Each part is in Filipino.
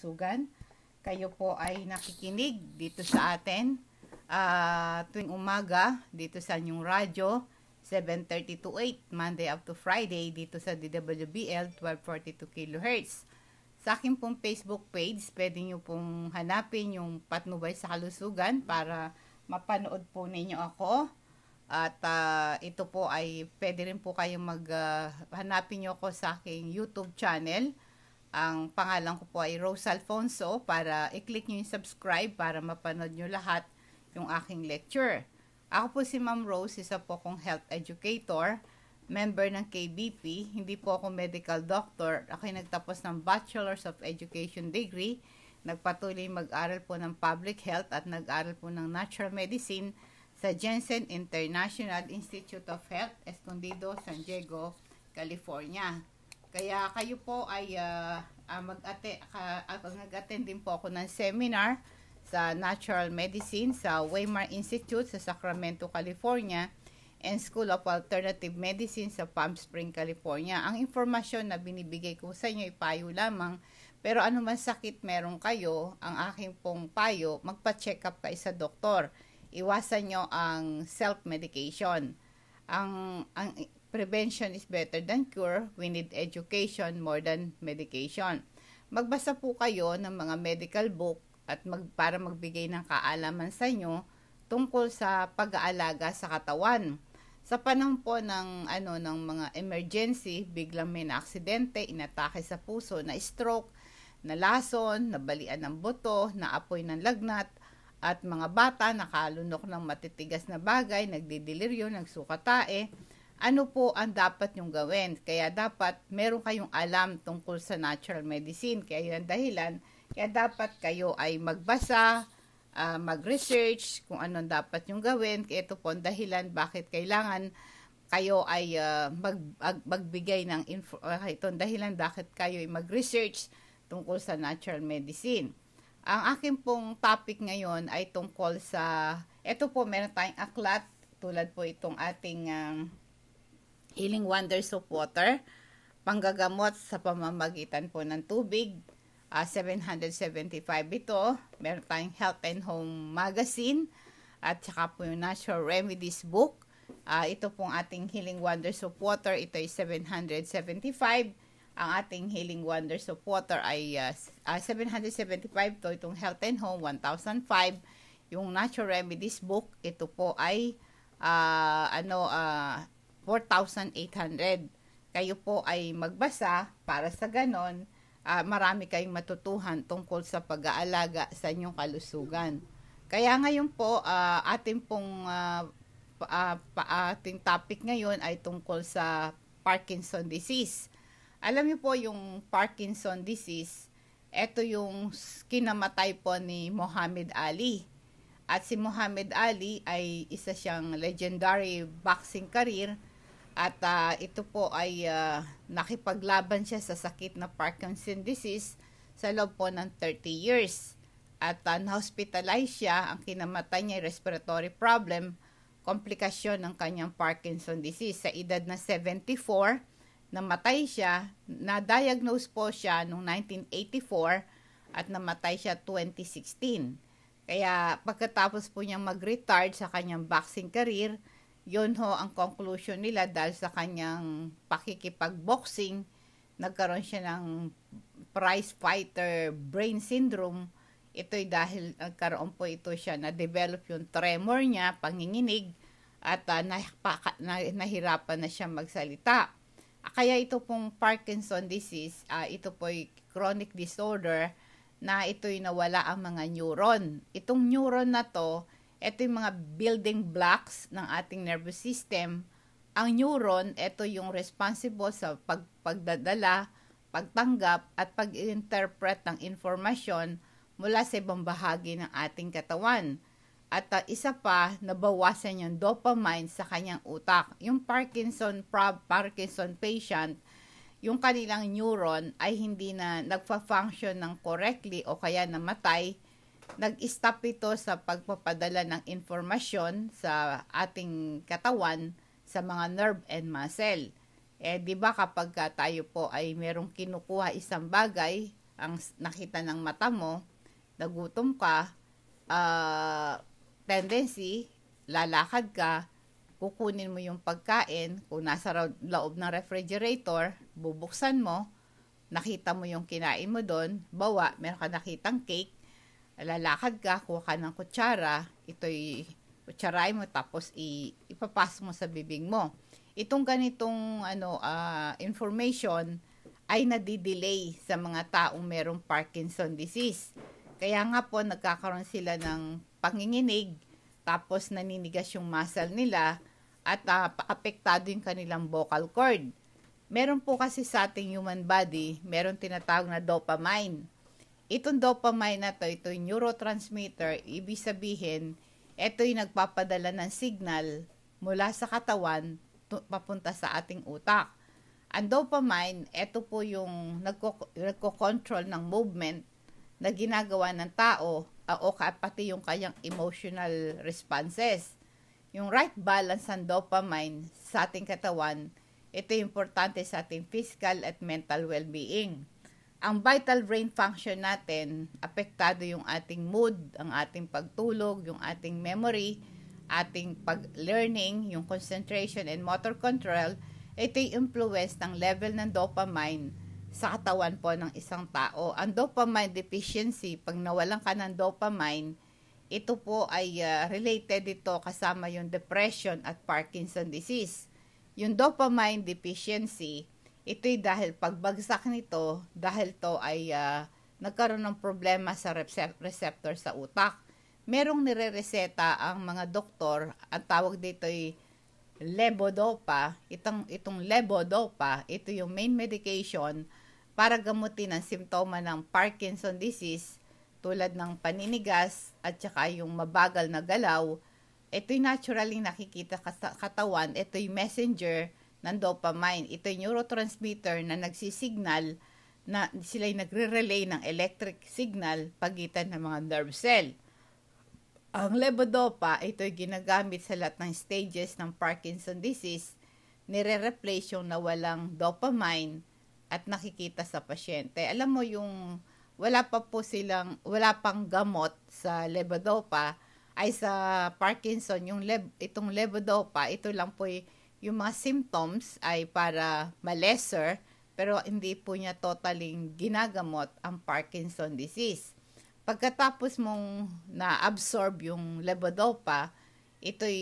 kalusugan. Kayo po ay nakikinig dito sa atin uh, tuwing umaga dito sa inyong radyo 7.30 to 8, Monday up to Friday dito sa DWBL 1242 kHz. Sa akin pong Facebook page, pwede nyo pong hanapin yung patnubay sa kalusugan para mapanood po ninyo ako. At uh, ito po ay pwede rin po kayong mag uh, hanapin nyo ako sa aking YouTube channel. Ang pangalan ko po ay Rose Alfonso para i-click nyo yung subscribe para mapanood nyo lahat yung aking lecture. Ako po si Ma'am Rose, isa po kong health educator, member ng KBP, hindi po ako medical doctor. Ako ay nagtapos ng Bachelor's of Education degree, nagpatuloy mag-aral po ng public health at nag-aral po ng natural medicine sa Jensen International Institute of Health, Escondido, San Diego, California. Kaya kayo po ay uh, uh, mag-attend din po ako ng seminar sa Natural Medicine sa Waymar Institute sa Sacramento, California and School of Alternative Medicine sa Palm Spring, California. Ang informasyon na binibigay ko sa inyo ay payo lamang. Pero anuman sakit meron kayo, ang aking pong payo, magpa-check up kayo sa doktor. Iwasan nyo ang self-medication. Ang, ang Prevention is better than cure. We need education more than medication. Magbasa po kayo ng mga medical book at mag, para magbigay ng kaalaman sa inyo tungkol sa pag-aalaga sa katawan. Sa panahon po ng ano ng mga emergency, biglang may naaksidente, inatake sa puso, na stroke, na lason, nabalian ng buto, na apoy ng lagnat, at mga bata nakalunok ng matitigas na bagay, nagdidiliryo, nagsukatae, ano po ang dapat nyong gawin. Kaya dapat meron kayong alam tungkol sa natural medicine. Kaya yun ang dahilan. Kaya dapat kayo ay magbasa, uh, mag-research kung anong dapat nyong gawin. Kaya ito po ang dahilan bakit kailangan kayo ay uh, mag, mag, ah, magbigay ng info. Uh, ito ang dahilan bakit kayo ay mag-research tungkol sa natural medicine. Ang akin pong topic ngayon ay tungkol sa, ito po meron tayong aklat tulad po itong ating um, Healing Wonders of Water, panggagamot sa pamamagitan po ng tubig, uh, ah, 775 ito. Meron tayong Health and Home Magazine at saka po yung Natural Remedies Book. Uh, ito pong ating Healing Wonders of Water, ito ay 775. Ang ating Healing Wonders of Water ay uh, uh, 775 to itong Health and Home, 1,005. Yung Natural Remedies Book, ito po ay uh, ano, uh, 4,800. Kayo po ay magbasa para sa ganon, uh, marami kayong matutuhan tungkol sa pag-aalaga sa inyong kalusugan. Kaya ngayon po, uh, ah, ating pong uh, pa, uh, pa, ating topic ngayon ay tungkol sa Parkinson disease. Alam niyo po yung Parkinson disease, ito yung kinamatay po ni Muhammad Ali. At si Muhammad Ali ay isa siyang legendary boxing career at uh, ito po ay uh, nakipaglaban siya sa sakit na Parkinson's disease sa loob po ng 30 years. At uh, na-hospitalize siya, ang kinamatay niya respiratory problem, komplikasyon ng kanyang Parkinson's disease. Sa edad na 74, namatay siya, na-diagnose po siya noong 1984 at namatay siya 2016. Kaya pagkatapos po niyang mag-retard sa kanyang boxing career, yun ho ang conclusion nila dahil sa kanyang pakikipagboxing, nagkaroon siya ng prize fighter brain syndrome. Ito'y dahil nagkaroon po ito siya na develop yung tremor niya, panginginig, at uh, napaka, nah, nahirapan na siya magsalita. Kaya ito pong Parkinson disease, uh, ito po'y chronic disorder na ito'y nawala ang mga neuron. Itong neuron na to, ito yung mga building blocks ng ating nervous system. Ang neuron, ito yung responsible sa pag, pagdadala, pagtanggap, at pag-interpret ng information mula sa ibang bahagi ng ating katawan. At uh, isa pa, nabawasan yung dopamine sa kanyang utak. Yung Parkinson, prob, Parkinson patient, yung kanilang neuron ay hindi na nagfa-function ng correctly o kaya namatay nag-stop ito sa pagpapadala ng informasyon sa ating katawan sa mga nerve and muscle. Eh, di ba kapag tayo po ay merong kinukuha isang bagay, ang nakita ng mata mo, nagutom ka, uh, tendency, lalakad ka, kukunin mo yung pagkain, kung nasa loob ng refrigerator, bubuksan mo, nakita mo yung kinain mo doon, bawa, meron ka nakitang cake, lalakad ka, kuha ka ng kutsara, ito'y kutsaray mo, tapos i, ipapas mo sa bibig mo. Itong ganitong ano, uh, information ay nadidelay sa mga taong merong Parkinson disease. Kaya nga po, nagkakaroon sila ng panginginig, tapos naninigas yung muscle nila, at uh, apektado yung kanilang vocal cord. Meron po kasi sa ating human body, meron tinatawag na dopamine itong dopamine na to, ito yung neurotransmitter, ibig sabihin, ito yung nagpapadala ng signal mula sa katawan to, papunta sa ating utak. Ang dopamine, ito po yung nagko, nagko-control ng movement na ginagawa ng tao uh, o pati yung kanyang emotional responses. Yung right balance ng dopamine sa ating katawan, ito importante sa ating physical at mental well-being ang vital brain function natin, apektado yung ating mood, ang ating pagtulog, yung ating memory, ating pag-learning, yung concentration and motor control, ito yung influence ng level ng dopamine sa katawan po ng isang tao. Ang dopamine deficiency, pag nawalan ka ng dopamine, ito po ay uh, related dito kasama yung depression at Parkinson disease. Yung dopamine deficiency, Ito'y dahil pagbagsak nito, dahil to ay uh, nagkaroon ng problema sa receptor sa utak. Merong nire-reseta ang mga doktor, ang tawag dito ay levodopa. Itong, itong levodopa, ito yung main medication para gamutin ang simptoma ng Parkinson disease tulad ng paninigas at saka yung mabagal na galaw. Ito'y naturally nakikita katawan, ito'y messenger ng dopamine. Ito yung neurotransmitter na nagsisignal na sila yung nagre-relay ng electric signal pagitan ng mga nerve cell. Ang levodopa, ito ay ginagamit sa lahat ng stages ng Parkinson disease, nire-replace yung nawalang dopamine at nakikita sa pasyente. Alam mo yung wala pa po silang, wala pang gamot sa levodopa, ay sa Parkinson, yung lev, itong levodopa, ito lang po yung yung mga symptoms ay para malesser pero hindi po niya totaling ginagamot ang Parkinson disease. Pagkatapos mong na-absorb yung levodopa, ito'y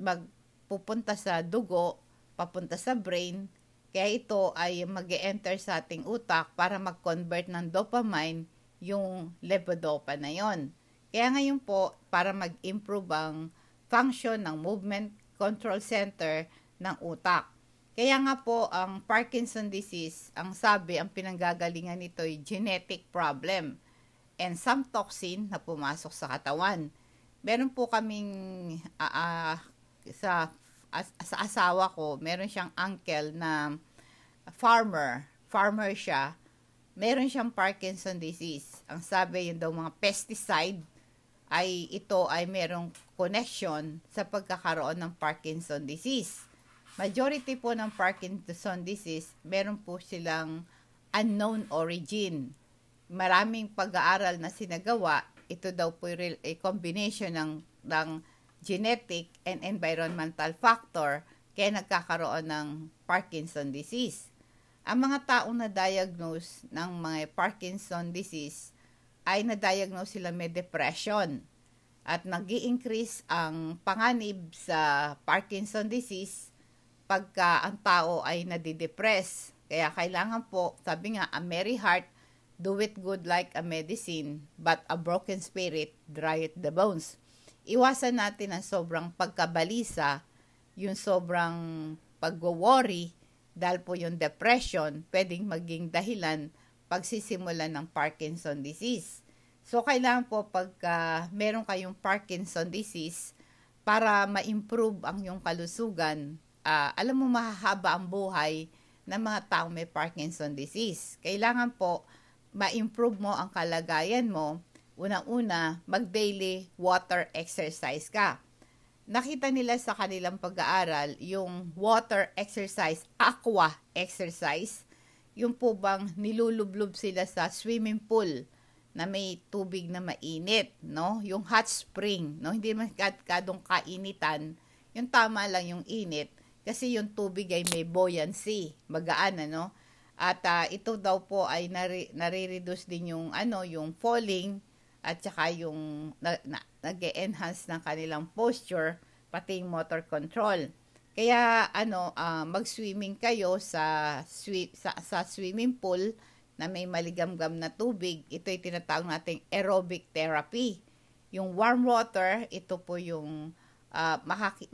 magpupunta sa dugo, papunta sa brain, kaya ito ay mag enter sa ating utak para mag-convert ng dopamine yung levodopa na yon. Kaya ngayon po, para mag-improve ang function ng movement control center ng utak. Kaya nga po, ang Parkinson disease, ang sabi, ang pinanggagalingan nito ay genetic problem and some toxin na pumasok sa katawan. Meron po kaming uh, uh, sa, as, sa asawa ko, meron siyang uncle na farmer. Farmer siya. Meron siyang Parkinson disease. Ang sabi yun daw mga pesticide ay ito ay merong connection sa pagkakaroon ng Parkinson disease majority po ng Parkinson disease, meron po silang unknown origin. Maraming pag-aaral na sinagawa, ito daw po yung eh, combination ng, ng genetic and environmental factor kaya nagkakaroon ng Parkinson disease. Ang mga taong na-diagnose ng mga Parkinson disease ay na-diagnose sila may depression at nag increase ang panganib sa Parkinson disease pagka ang tao ay nadidepress. Kaya kailangan po, sabi nga, a merry heart do it good like a medicine, but a broken spirit drieth the bones. Iwasan natin ang sobrang pagkabalisa, yung sobrang pagwo-worry, dahil po yung depression, pwedeng maging dahilan pagsisimula ng Parkinson disease. So, kailangan po pagka uh, meron kayong Parkinson disease, para ma-improve ang yung kalusugan, uh, alam mo mahahaba ang buhay ng mga taong may Parkinson disease. Kailangan po ma-improve mo ang kalagayan mo. Unang-una, mag-daily water exercise ka. Nakita nila sa kanilang pag-aaral yung water exercise, aqua exercise, yung po bang nilulublob sila sa swimming pool na may tubig na mainit, no? Yung hot spring, no? Hindi masyadong kainitan, yung tama lang yung init kasi yung tubig ay may buoyancy, magaan ano. At uh, ito daw po ay nare- nare-reduce din yung ano, yung falling at saka yung na, na, nag-enhance ng kanilang posture pati yung motor control. Kaya ano, uh, mag-swimming kayo sa, swi- sa sa swimming pool na may maligamgam na tubig. Ito ay tinatawag nating aerobic therapy. Yung warm water, ito po yung uh,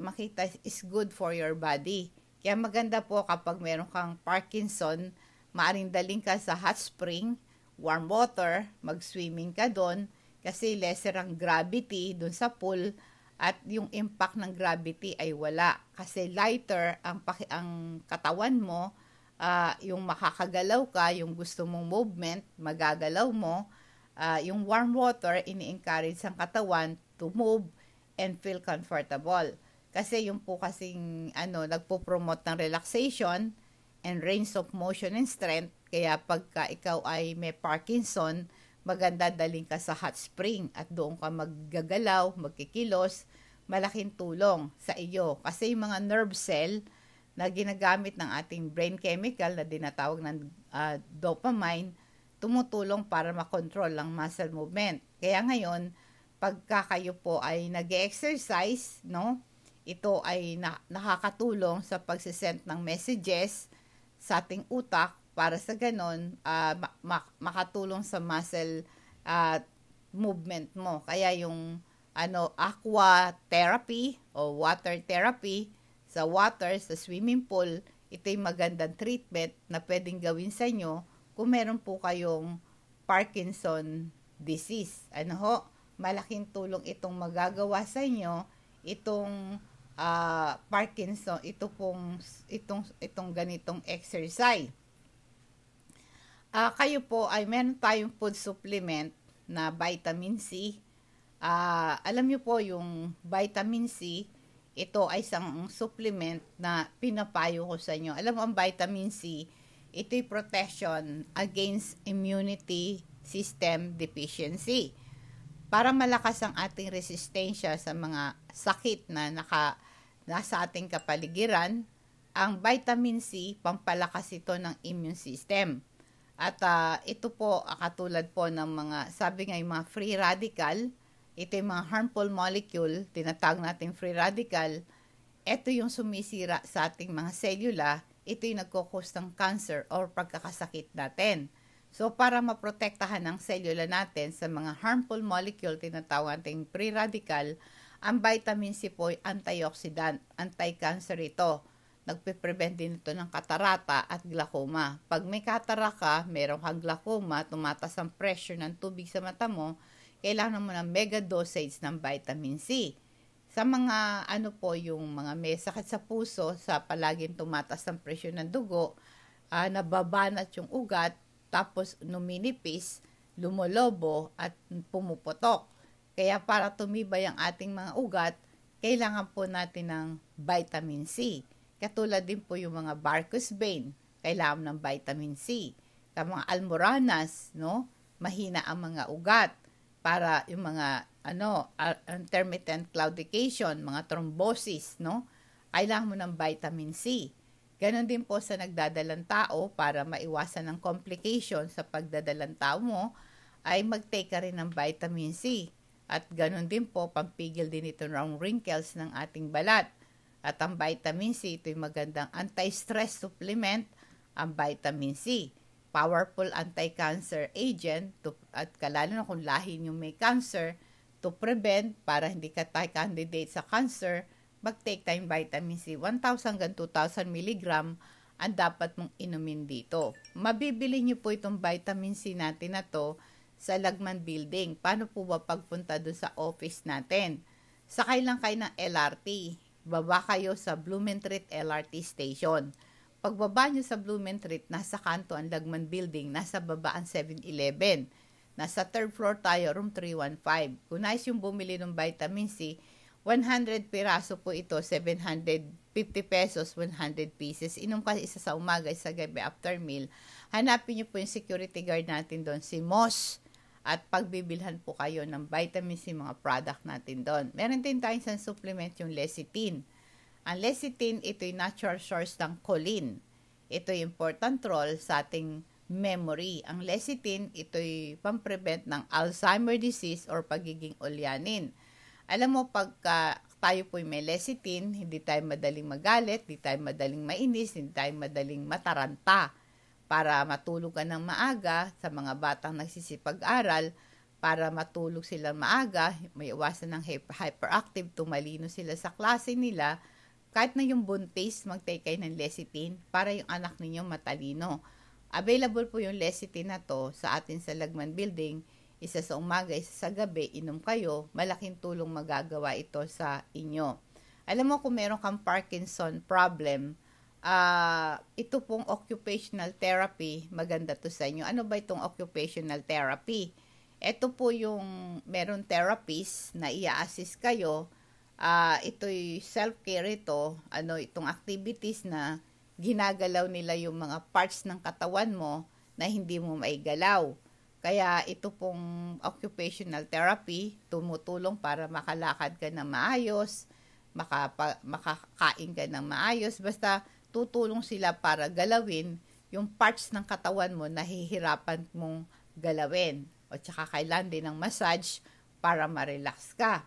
makita is good for your body. Kaya maganda po kapag meron kang Parkinson, maaring daling ka sa hot spring, warm water, mag-swimming ka doon kasi lesser ang gravity doon sa pool at yung impact ng gravity ay wala kasi lighter ang paki ang katawan mo uh, yung makakagalaw ka yung gusto mong movement magagalaw mo uh, yung warm water ini-encourage ang katawan to move and feel comfortable. Kasi yung po kasing ano, nagpo-promote ng relaxation and range of motion and strength. Kaya pagka ikaw ay may Parkinson, maganda daling ka sa hot spring at doon ka maggagalaw, magkikilos, malaking tulong sa iyo. Kasi yung mga nerve cell na ginagamit ng ating brain chemical na dinatawag ng uh, dopamine, tumutulong para makontrol ang muscle movement. Kaya ngayon, pagka kayo po ay nag-exercise, no? Ito ay na- nakakatulong sa pagsisend ng messages sa ating utak para sa ganon uh, ah, ma- makatulong sa muscle uh, movement mo. Kaya yung ano aqua therapy o water therapy sa water sa swimming pool ito'y magandang treatment na pwedeng gawin sa inyo kung meron po kayong Parkinson disease. Ano ho? malaking tulong itong magagawa sa inyo itong uh, Parkinson ito pong itong itong ganitong exercise uh, kayo po ay meron tayong food supplement na vitamin C uh, alam niyo po yung vitamin C ito ay isang supplement na pinapayo ko sa inyo alam mo ang vitamin C ito'y protection against immunity system deficiency para malakas ang ating resistensya sa mga sakit na naka, nasa ating kapaligiran, ang vitamin C, pampalakas ito ng immune system. At uh, ito po, ah, katulad po ng mga, sabi nga yung mga free radical, ito yung mga harmful molecule, tinatag natin free radical, ito yung sumisira sa ating mga selula, ito yung nagkukos ng cancer or pagkakasakit natin. So, para maprotektahan ang selula natin sa mga harmful molecule, tinatawag nating free radical, ang vitamin C po ay antioxidant, anti-cancer ito. Nagpe-prevent din ito ng katarata at glaucoma. Pag may katara ka, meron kang glaucoma, tumatas ang pressure ng tubig sa mata mo, kailangan mo ng mega dosage ng vitamin C. Sa mga ano po yung mga may sakit sa puso, sa palaging tumatas ang pressure ng dugo, uh, nababanat yung ugat, tapos numinipis, lumolobo at pumuputok. Kaya para tumibay ang ating mga ugat, kailangan po natin ng vitamin C. Katulad din po yung mga barkus vein, kailangan ng vitamin C. Sa mga almoranas, no? Mahina ang mga ugat para yung mga ano, intermittent claudication, mga thrombosis, no? Kailangan mo ng vitamin C. Ganon din po sa nagdadalang tao para maiwasan ang complication sa pagdadalang tao mo ay mag-take ka rin ng vitamin C. At ganon din po, pampigil din ito ng wrinkles ng ating balat. At ang vitamin C, ito'y magandang anti-stress supplement ang vitamin C. Powerful anti-cancer agent to, at kalalo na kung lahi nyo may cancer to prevent para hindi ka tayo candidate sa cancer time Vitamin C, 1,000 gan 2,000 mg ang dapat mong inumin dito. Mabibili nyo po itong vitamin C natin na to sa Lagman Building. Paano po ba pagpunta doon sa office natin? Sakay lang kayo ng LRT. Baba kayo sa Blumentritt LRT Station. Pagbaba nyo sa Blumentritt, nasa kanto ang Lagman Building, nasa baba ang 7-Eleven. Nasa third floor tayo, room 315. Kung nais yung bumili ng vitamin C, 100 piraso po ito, 750 pesos, 100 pieces. Inom ka isa sa umaga, isa gabi after meal. Hanapin niyo po yung security guard natin doon, si Moss. At pagbibilhan po kayo ng vitamins yung mga product natin doon. Meron din tayong isang supplement yung lecithin. Ang lecithin, ito yung natural source ng choline. Ito yung important role sa ating memory. Ang lecithin, ito'y pamprevent ng Alzheimer disease or pagiging ulyanin. Alam mo, pagka tayo po'y may lecithin, hindi tayo madaling magalit, hindi tayo madaling mainis, hindi tayo madaling mataranta para matulog ka ng maaga sa mga batang nagsisipag-aral para matulog sila maaga, may iwasan ng hyperactive, tumalino sila sa klase nila, kahit na yung buntis, mag-take kayo ng lecithin para yung anak ninyo matalino. Available po yung lecithin na to sa atin sa Lagman Building isa sa umaga, isa sa gabi, inom kayo, malaking tulong magagawa ito sa inyo. Alam mo kung meron kang Parkinson problem, uh, ito pong occupational therapy, maganda to sa inyo. Ano ba itong occupational therapy? Ito po yung meron therapist na i-assist kayo. Uh, ito'y self-care ito, ano, itong activities na ginagalaw nila yung mga parts ng katawan mo na hindi mo maigalaw kaya ito pong occupational therapy, tumutulong para makalakad ka ng maayos, makapa, makakain ka ng maayos. Basta tutulong sila para galawin yung parts ng katawan mo na hihirapan mong galawin. O tsaka kailan din ng massage para ma-relax ka.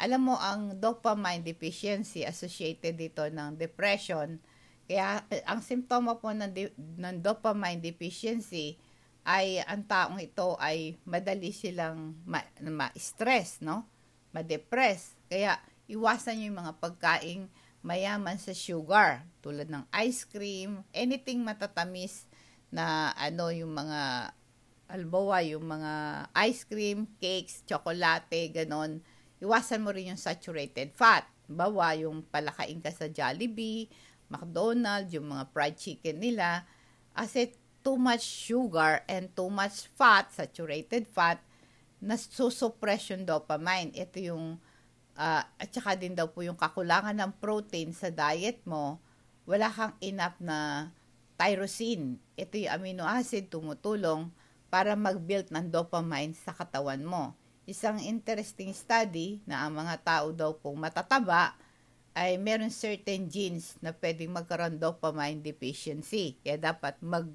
Alam mo, ang dopamine deficiency associated dito ng depression, kaya eh, ang simptoma po ng, de- ng dopamine deficiency ay ang taong ito ay madali silang ma- ma-stress, no? Ma-depress. Kaya iwasan niyo yung mga pagkaing mayaman sa sugar tulad ng ice cream, anything matatamis na ano yung mga albawa yung mga ice cream, cakes, tsokolate, ganon. Iwasan mo rin yung saturated fat. Bawa yung palakain ka sa Jollibee, McDonald's, yung mga fried chicken nila. Kasi too much sugar and too much fat, saturated fat, nasusupress yung dopamine. Ito yung, uh, at saka din daw po yung kakulangan ng protein sa diet mo, wala kang enough na tyrosine. Ito yung amino acid tumutulong para mag-build ng dopamine sa katawan mo. Isang interesting study na ang mga tao daw pong matataba ay meron certain genes na pwedeng magkaroon dopamine deficiency. Kaya dapat mag-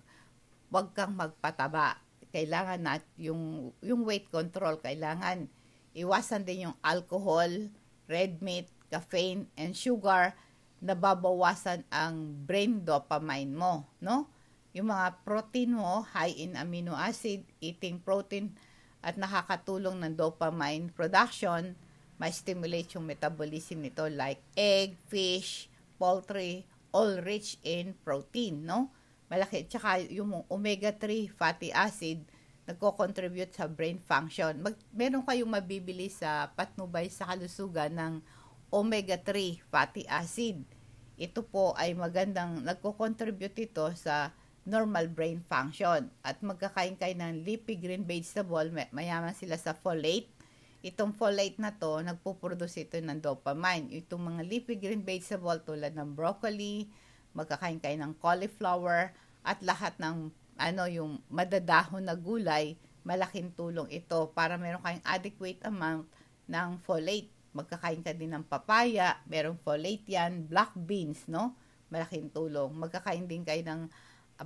wag kang magpataba. Kailangan nat yung yung weight control kailangan iwasan din yung alcohol, red meat, caffeine and sugar na babawasan ang brain dopamine mo, no? Yung mga protein mo, high in amino acid, eating protein at nakakatulong ng dopamine production, may stimulate yung metabolism nito like egg, fish, poultry, all rich in protein, no? malaki. Tsaka yung omega-3 fatty acid, nagko-contribute sa brain function. Mag, meron kayong mabibili sa patnubay sa kalusugan ng omega-3 fatty acid. Ito po ay magandang, nagko-contribute ito sa normal brain function. At magkakain kayo ng leafy green vegetable, may, mayaman sila sa folate. Itong folate na to, nagpuproduce ito ng dopamine. Itong mga leafy green vegetable tulad ng broccoli, magkakain kayo ng cauliflower at lahat ng ano yung madadahon na gulay, malaking tulong ito para meron kayong adequate amount ng folate. Magkakain ka din ng papaya, merong folate yan, black beans, no? Malaking tulong. Magkakain din kayo ng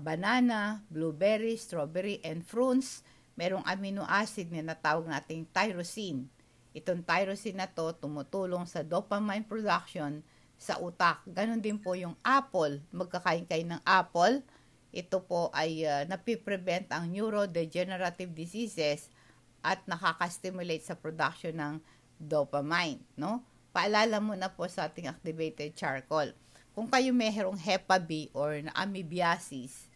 banana, blueberry, strawberry, and fruits. Merong amino acid na natawag nating tyrosine. Itong tyrosine na to tumutulong sa dopamine production sa utak. Ganon din po yung apple. Magkakain kayo ng apple. Ito po ay uh, napiprevent ang neurodegenerative diseases at nakaka-stimulate sa production ng dopamine, no? Paalala mo na po sa ating activated charcoal. Kung kayo mayroong HEPA B or amoebiasis,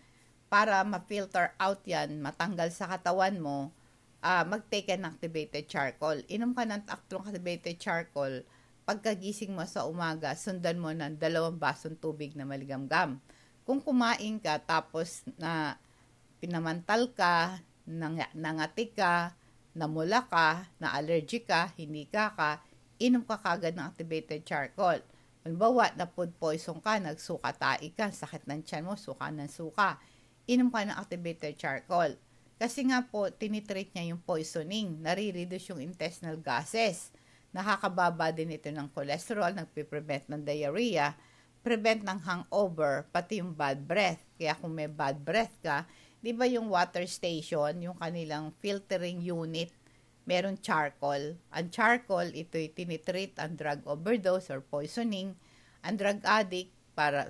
para ma-filter out yan, matanggal sa katawan mo, uh, mag-take an activated charcoal. Inom ka ng activated charcoal pagkagising mo sa umaga, sundan mo ng dalawang basong tubig na maligamgam. Kung kumain ka, tapos na pinamantal ka, nang, nangati ka, namula ka, na allergic ka, hindi ka ka, inom ka kagad ng activated charcoal. Halimbawa, na food poison ka, nagsuka tae ka, sakit ng tiyan mo, suka ng suka. Inom ka ng activated charcoal. Kasi nga po, tinitreat niya yung poisoning, nare-reduce yung intestinal gases Nakakababa din ito ng cholesterol, nagpiprevent ng diarrhea, prevent ng hangover, pati yung bad breath. Kaya kung may bad breath ka, di ba yung water station, yung kanilang filtering unit, meron charcoal. Ang charcoal, ito'y tinitreat ang drug overdose or poisoning. Ang drug addict, para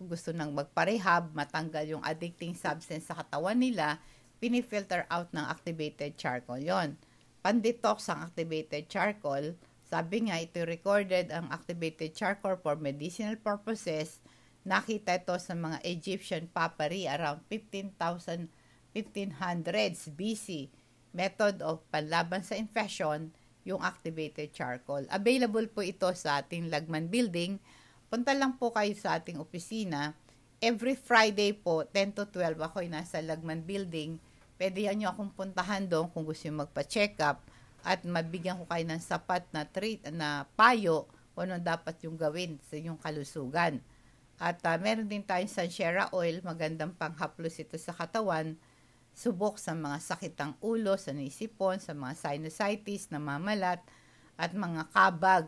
gusto nang magparehab, matanggal yung addicting substance sa katawan nila, pinifilter out ng activated charcoal yon. Pandetox ang activated charcoal. Sabi nga, ito recorded ang activated charcoal for medicinal purposes. Nakita ito sa mga Egyptian papyri around 15,000 1500s BC. Method of panlaban sa infection, yung activated charcoal. Available po ito sa ating Lagman Building. Punta lang po kayo sa ating opisina. Every Friday po, 10 to 12, ako'y nasa Lagman Building Pwede yan nyo akong puntahan doon kung gusto nyo magpa-check up at mabigyan ko kayo ng sapat na treat, na payo kung ano dapat yung gawin sa inyong kalusugan. At uh, meron din tayong Sanchera oil, magandang panghaplos ito sa katawan, subok sa mga sakit ng ulo, sa nisipon, sa mga sinusitis, namamalat, at mga kabag,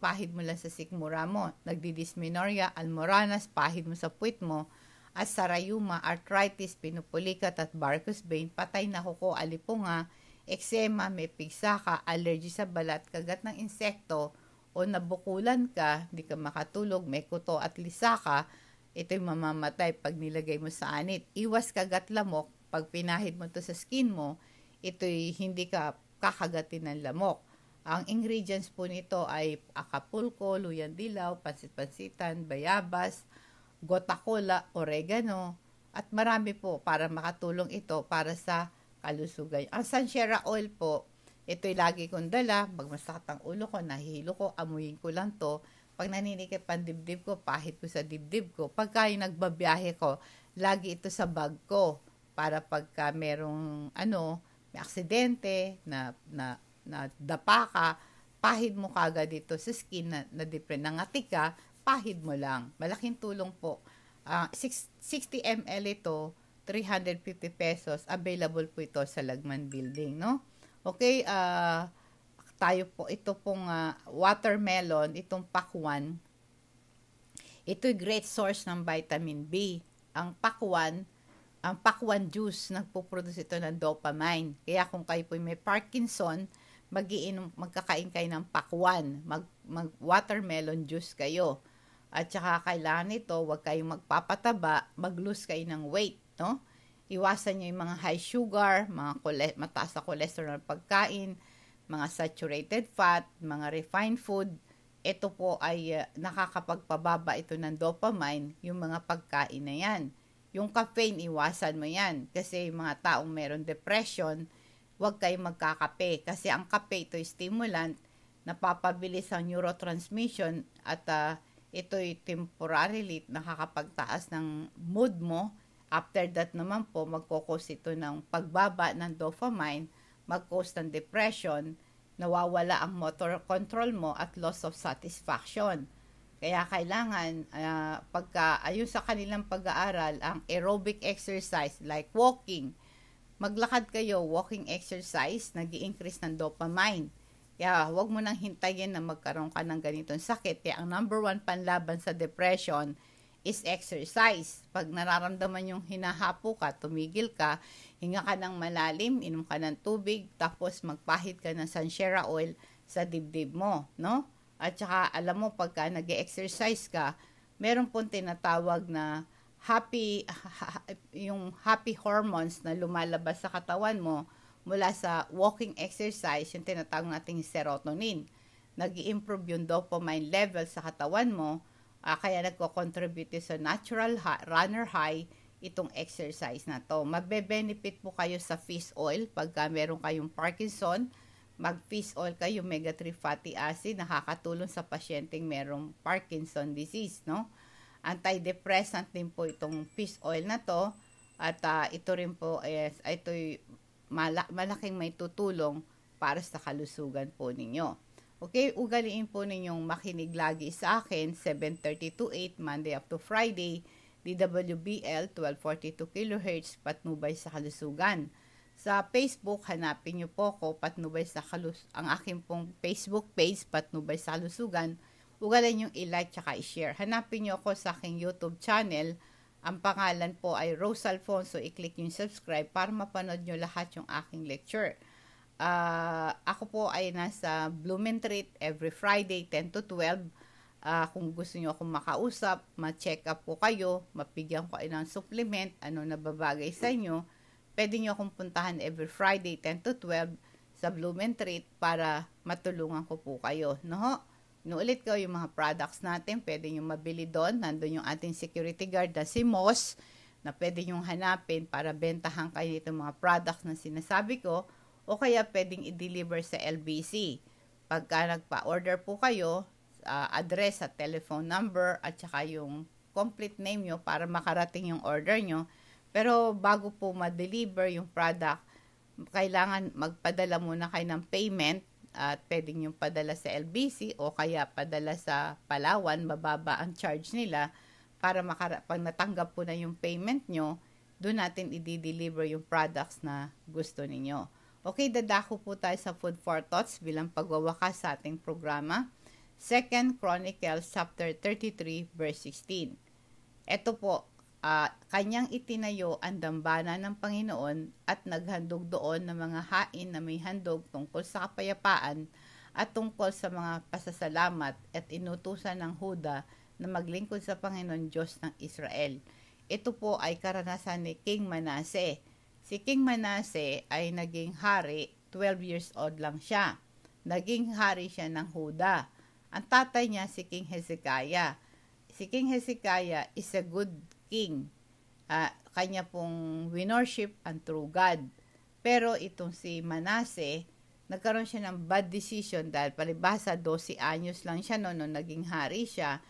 pahid mo lang sa sikmura mo, Nagdidismenorrhea, almoranas, pahid mo sa puwit mo, at sarayuma, arthritis, pinupulikat at varicose vein, patay na kuko, alipunga, eksema, may pigsa allergy sa balat, kagat ng insekto, o nabukulan ka, di ka makatulog, may kuto at lisaka, ka, ito'y mamamatay pag nilagay mo sa anit. Iwas kagat lamok, pag pinahid mo to sa skin mo, ito'y hindi ka kakagatin ng lamok. Ang ingredients po nito ay akapulko, luyan dilaw, pansit-pansitan, bayabas, gotakola, oregano, at marami po para makatulong ito para sa kalusugan. Ang Sanchera oil po, ito'y lagi kong dala. Pag masakit ulo ko, nahihilo ko, amuyin ko lang to. Pag naninikip ang dibdib ko, pahit ko sa dibdib ko. Pagka yung nagbabiyahe ko, lagi ito sa bag ko. Para pagka merong ano, may aksidente, na, na, na dapa ka, pahid mo kagad dito sa skin na, na different, nangatik ka, pahid mo lang. Malaking tulong po. Uh, 60 ml ito, 350 pesos. Available po ito sa Lagman Building, no? Okay, uh, tayo po, ito pong uh, watermelon, itong pakwan, ito great source ng vitamin B. Ang pakwan, ang pakwan juice, nagpo-produce ito ng dopamine. Kaya kung kayo po may Parkinson, magiinom, magkakain kayo ng pakwan, mag, mag watermelon juice kayo. At saka kailangan ito, huwag kayong magpapataba, mag-lose kayo ng weight, no? Iwasan nyo yung mga high sugar, mga kole- mataas na cholesterol pagkain, mga saturated fat, mga refined food. Ito po ay uh, nakakapagpababa ito ng dopamine, yung mga pagkain na yan. Yung caffeine, iwasan mo yan. Kasi yung mga taong meron depression, huwag kayong magkakape. Kasi ang kape ito stimulant, napapabilis ang neurotransmission at uh, ito'y temporarily nakakapagtaas ng mood mo. After that naman po, magkukos ito ng pagbaba ng dopamine, magkos ng depression, nawawala ang motor control mo at loss of satisfaction. Kaya kailangan, uh, pagka, ayun sa kanilang pag-aaral, ang aerobic exercise like walking, maglakad kayo, walking exercise, nag increase ng dopamine Yeah, huwag mo nang hintayin na magkaroon ka ng ganitong sakit. Kaya ang number one panlaban sa depression is exercise. Pag nararamdaman yung hinahapo ka, tumigil ka, hinga ka ng malalim, inom ka ng tubig, tapos magpahid ka ng sunshara oil sa dibdib mo, no? At saka alam mo pagka nag exercise ka, meron pong tinatawag na happy, ha, yung happy hormones na lumalabas sa katawan mo, mula sa walking exercise, yung tinatawag nating serotonin. nag improve yung dopamine level sa katawan mo, uh, kaya nagko-contribute sa natural high, runner high itong exercise na to. Magbe-benefit po kayo sa fish oil pag meron kayong Parkinson, mag-fish oil kayo, omega-3 fatty acid, nakakatulong sa pasyenteng merong Parkinson disease, no? Antidepressant din po itong fish oil na to at uh, ito rin po is eh, ito mala- malaking may tutulong para sa kalusugan po ninyo. Okay, ugaliin po ninyong makinig lagi sa akin, 7.30 to 8, Monday up to Friday, DWBL 1242 kHz, Patnubay sa Kalusugan. Sa Facebook, hanapin niyo po ko, Patnubay sa Kalusugan, ang akin pong Facebook page, Patnubay sa Kalusugan. Ugaliin yung i-like at i-share. Hanapin niyo ako sa aking YouTube channel, ang pangalan po ay Rose Alfonso. I-click yung subscribe para mapanood nyo lahat yung aking lecture. Uh, ako po ay nasa Blumentritt every Friday 10 to 12. Uh, ah, kung gusto nyo akong makausap, ma-check up po kayo, mapigyan ko kayo ng supplement, ano na babagay sa inyo, pwede nyo akong puntahan every Friday 10 to 12 sa Blumentritt para matulungan ko po kayo. No? Inuulit ko yung mga products natin, pwede nyo mabili doon. Nandun yung ating security guard na si Moss na pwede yung hanapin para bentahan kayo nitong mga products na sinasabi ko o kaya pwedeng i-deliver sa LBC. Pagka nagpa-order po kayo, uh, address at telephone number at saka yung complete name nyo para makarating yung order nyo. Pero bago po ma-deliver yung product, kailangan magpadala muna kayo ng payment at pwedeng yung padala sa LBC o kaya padala sa Palawan, mababa ang charge nila para makara- pag natanggap po na yung payment nyo, doon natin i-deliver yung products na gusto ninyo. Okay, dadako po tayo sa Food for Thoughts bilang pagwawakas sa ating programa. 2 Chronicles chapter 33 verse 16. Ito po, uh, kanyang itinayo ang dambana ng Panginoon at naghandog doon ng mga hain na may handog tungkol sa kapayapaan at tungkol sa mga pasasalamat at inutusan ng Huda na maglingkod sa Panginoon Diyos ng Israel. Ito po ay karanasan ni King Manasseh. Si King Manasseh ay naging hari, 12 years old lang siya. Naging hari siya ng Huda. Ang tatay niya si King Hezekiah. Si King Hezekiah is a good King. Uh, kanya pong winorship ang true God. Pero itong si Manase, nagkaroon siya ng bad decision dahil palibasa 12 anyos lang siya noon, noon naging hari siya.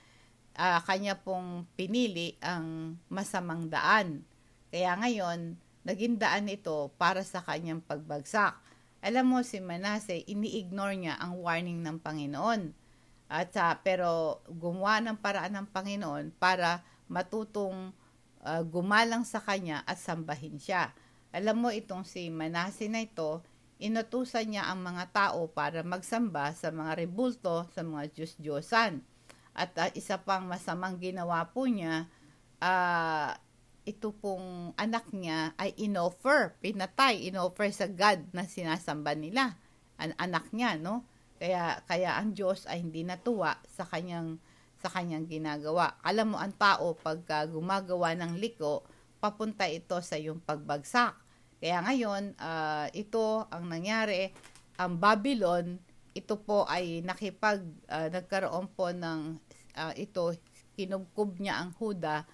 Uh, kanya pong pinili ang masamang daan. Kaya ngayon, naging daan ito para sa kanyang pagbagsak. Alam mo si Manase, ini-ignore niya ang warning ng Panginoon. At uh, pero gumawa ng paraan ng Panginoon para matutong uh, gumalang sa kanya at sambahin siya. Alam mo itong si Manase na ito, inutusan niya ang mga tao para magsamba sa mga rebulto, sa mga Diyos-Diyosan. At uh, isa pang masamang ginawa po niya, uh, ito pong anak niya ay inoffer, pinatay, inoffer sa God na sinasamba nila, ang anak niya, no? Kaya, kaya ang Diyos ay hindi natuwa sa kanyang sa kanyang ginagawa. Alam mo, ang tao, pag ah, gumagawa ng liko, papunta ito sa iyong pagbagsak. Kaya ngayon, uh, ito ang nangyari. Ang Babylon, ito po ay nakipag, uh, nagkaroon po ng, uh, ito, kinugkob niya ang Huda.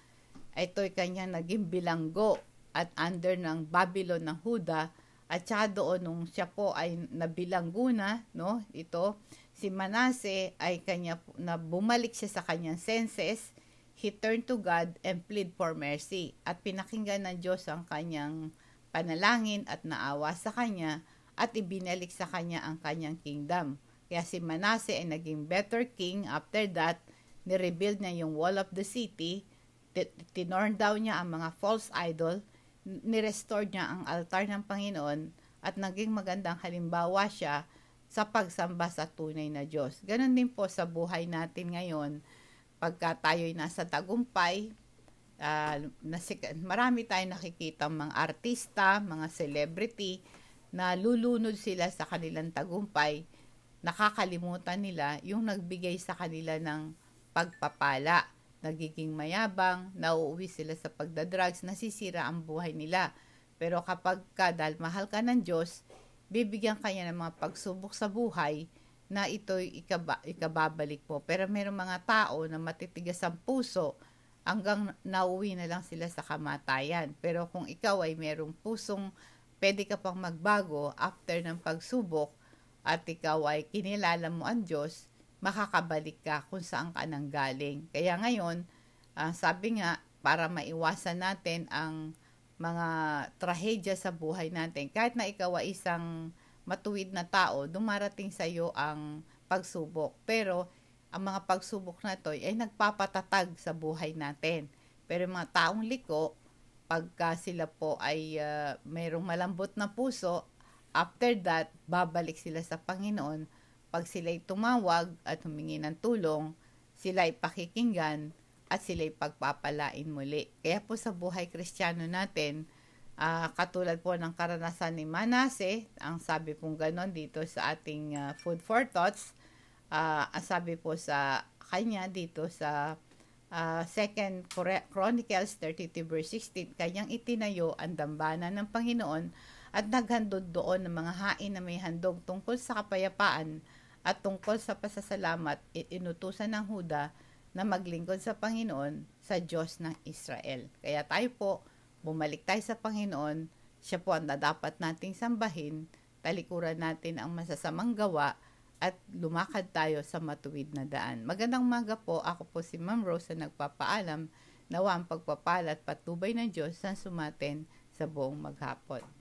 Ito'y kanya naging bilanggo at under ng Babylon ng Huda at siya doon nung siya po ay nabilanggo na, no? Ito, si Manase ay kanya, na bumalik siya sa kanyang senses, he turned to God and plead for mercy. At pinakinggan ng Diyos ang kanyang panalangin at naawa sa kanya at ibinalik sa kanya ang kanyang kingdom. Kaya si Manase ay naging better king after that, ni-rebuild niya yung wall of the city, tinorn down niya ang mga false idol, nirestore niya ang altar ng Panginoon at naging magandang halimbawa siya sa pagsamba sa tunay na Diyos. Ganon din po sa buhay natin ngayon, pagka tayo'y nasa tagumpay, uh, nasik- marami tayong nakikita mga artista, mga celebrity, na lulunod sila sa kanilang tagumpay, nakakalimutan nila yung nagbigay sa kanila ng pagpapala nagiging mayabang, nauuwi sila sa pagdadrugs, nasisira ang buhay nila. Pero kapag ka, dahil mahal ka ng Diyos, bibigyan ka niya ng mga pagsubok sa buhay na ito'y ikaba, ikababalik po. Pero meron mga tao na matitigas ang puso hanggang nauwi na lang sila sa kamatayan. Pero kung ikaw ay merong pusong pwede ka pang magbago after ng pagsubok at ikaw ay kinilala mo ang Diyos, makakabalik ka kung saan ka nang galing. Kaya ngayon, uh, sabi nga, para maiwasan natin ang mga trahedya sa buhay natin, kahit na ikaw ay isang matuwid na tao, dumarating sa iyo ang pagsubok. Pero, ang mga pagsubok na to ay nagpapatatag sa buhay natin. Pero yung mga taong liko, pagka sila po ay uh, ah, mayroong malambot na puso, after that, babalik sila sa Panginoon pag sila'y tumawag at humingi ng tulong, sila'y pakikinggan at sila'y pagpapalain muli. Kaya po sa buhay kristyano natin, uh, katulad po ng karanasan ni Manase, ang sabi pong ganon dito sa ating uh, Food for Thoughts, uh, ang sabi po sa kanya dito sa uh, 2 Chronicles 32 verse 16, kanyang itinayo ang dambana ng Panginoon at naghandod doon ng mga hain na may handog tungkol sa kapayapaan at tungkol sa pasasalamat, inutusan ng Huda na maglingkod sa Panginoon sa Diyos ng Israel. Kaya tayo po, bumalik tayo sa Panginoon, siya po ang na dapat nating sambahin, talikuran natin ang masasamang gawa, at lumakad tayo sa matuwid na daan. Magandang maga po, ako po si Ma'am Rosa nagpapaalam nawa ang pagpapala at patubay ng Diyos sa sumatin sa buong maghapon.